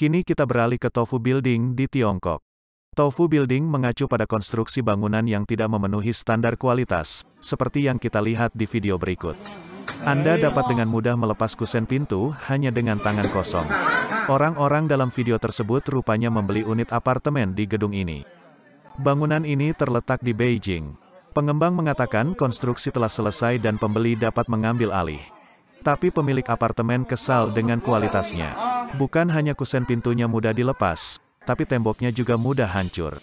Kini kita beralih ke Tofu Building di Tiongkok. Tofu Building mengacu pada konstruksi bangunan yang tidak memenuhi standar kualitas, seperti yang kita lihat di video berikut. Anda dapat dengan mudah melepas kusen pintu hanya dengan tangan kosong. Orang-orang dalam video tersebut rupanya membeli unit apartemen di gedung ini. Bangunan ini terletak di Beijing. Pengembang mengatakan konstruksi telah selesai dan pembeli dapat mengambil alih. Tapi pemilik apartemen kesal dengan kualitasnya. Bukan hanya kusen pintunya mudah dilepas, tapi temboknya juga mudah hancur.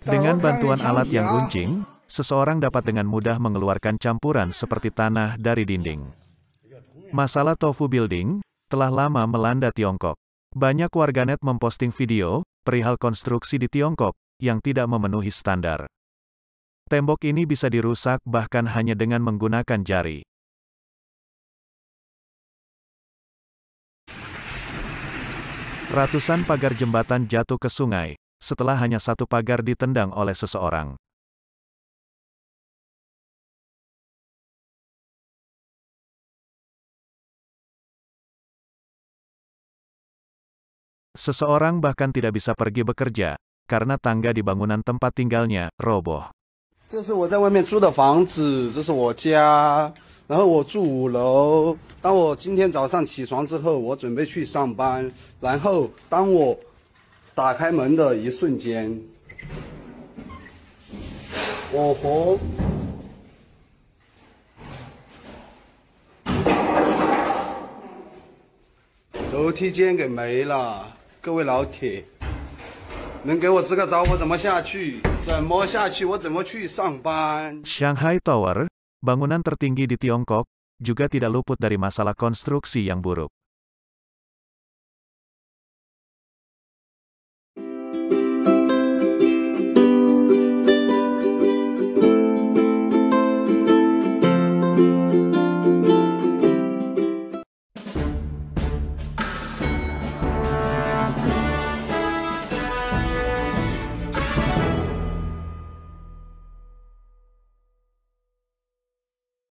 Dengan bantuan alat yang ya. runcing, seseorang dapat dengan mudah mengeluarkan campuran seperti tanah dari dinding. Masalah tofu building telah lama melanda Tiongkok. Banyak warganet memposting video perihal konstruksi di Tiongkok yang tidak memenuhi standar. Tembok ini bisa dirusak bahkan hanya dengan menggunakan jari. Ratusan pagar jembatan jatuh ke sungai, setelah hanya satu pagar ditendang oleh seseorang. Seseorang bahkan tidak bisa pergi bekerja, karena tangga di bangunan tempat tinggalnya, roboh. 这是我在外面租的房子，这是我家。然后我住五楼。当我今天早上起床之后，我准备去上班。然后当我打开门的一瞬间，我和楼梯间给没了。各位老铁，能给我支个招？我怎么下去？怎么下去？我怎么去上班上海到。Tower。Bangunan tertinggi di Tiongkok juga tidak luput dari masalah konstruksi yang buruk.